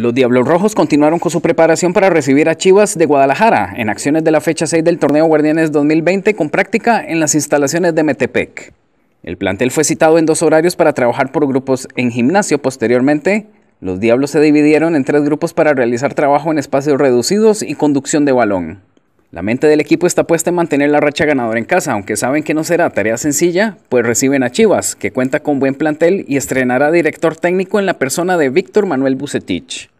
Los Diablos Rojos continuaron con su preparación para recibir a Chivas de Guadalajara en acciones de la fecha 6 del torneo Guardianes 2020 con práctica en las instalaciones de Metepec. El plantel fue citado en dos horarios para trabajar por grupos en gimnasio. Posteriormente, los Diablos se dividieron en tres grupos para realizar trabajo en espacios reducidos y conducción de balón. La mente del equipo está puesta en mantener la racha ganadora en casa, aunque saben que no será tarea sencilla, pues reciben a Chivas, que cuenta con buen plantel y estrenará director técnico en la persona de Víctor Manuel Bucetich.